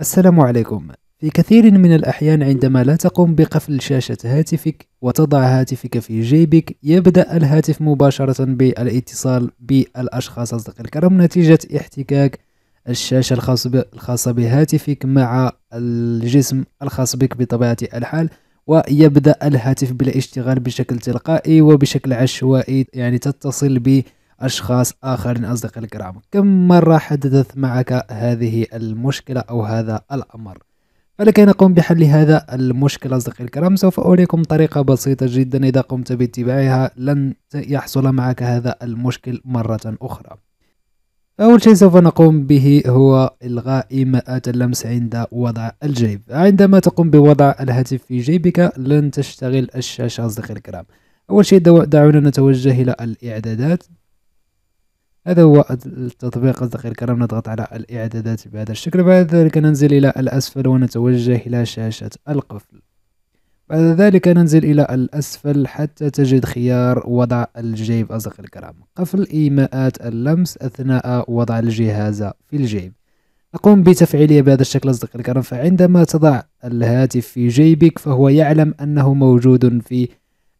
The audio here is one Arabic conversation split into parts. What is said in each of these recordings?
السلام عليكم في كثير من الأحيان عندما لا تقوم بقفل شاشة هاتفك وتضع هاتفك في جيبك يبدأ الهاتف مباشرة بالاتصال بالأشخاص أصدقاء الكرام نتيجة احتكاك الشاشة الخاصة بهاتفك مع الجسم الخاص بك بطبيعة الحال ويبدأ الهاتف بالاشتغال بشكل تلقائي وبشكل عشوائي يعني تتصل به أشخاص آخرين أصدقاء الكرام كم مرة حدثت معك هذه المشكلة أو هذا الأمر فلكي نقوم بحل هذا المشكل أصدقائي الكرام سوف أريكم طريقة بسيطة جدا إذا قمت باتباعها لن يحصل معك هذا المشكل مرة أخرى أول شيء سوف نقوم به هو إلغاء إيماءات اللمس عند وضع الجيب عندما تقوم بوضع الهاتف في جيبك لن تشتغل الشاشة أصدقائي الكرام أول شيء دعونا نتوجه إلى الإعدادات هذا هو التطبيق أصدقائي الكرام نضغط على الإعدادات بهذا الشكل بعد ذلك ننزل إلى الأسفل ونتوجه إلى شاشة القفل بعد ذلك ننزل إلى الأسفل حتى تجد خيار وضع الجيب أصدقائي الكرام قفل إيماءات اللمس أثناء وضع الجهاز في الجيب نقوم بتفعيله بهذا الشكل أصدقائي الكرام فعندما تضع الهاتف في جيبك فهو يعلم أنه موجود في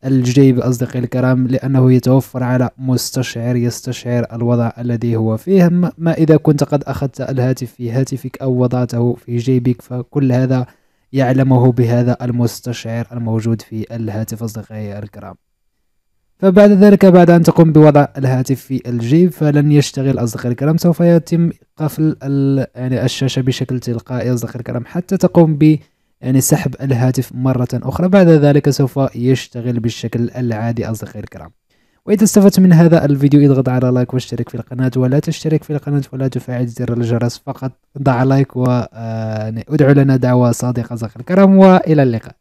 الجيب أصدقائي الكرام لأنه يتوفر على مستشعر يستشعر الوضع الذي هو فيه ما إذا كنت قد أخذت الهاتف في هاتفك أو وضعته في جيبك فكل هذا يعلمه بهذا المستشعر الموجود في الهاتف أصدقائي الكرام فبعد ذلك بعد أن تقوم بوضع الهاتف في الجيب فلن يشتغل أصدقائي الكرام سوف يتم قفل يعني الشاشة بشكل تلقائي أصدقائي الكرام حتى تقوم ب يعني سحب الهاتف مرة أخرى بعد ذلك سوف يشتغل بالشكل العادي أصدقائي الكرام وإذا استفدت من هذا الفيديو اضغط على لايك واشترك في القناة ولا تشترك في القناة ولا تفعل زر الجرس فقط ضع لايك وادعو آه، يعني لنا دعوة صادقة أصدقائي الكرام وإلى اللقاء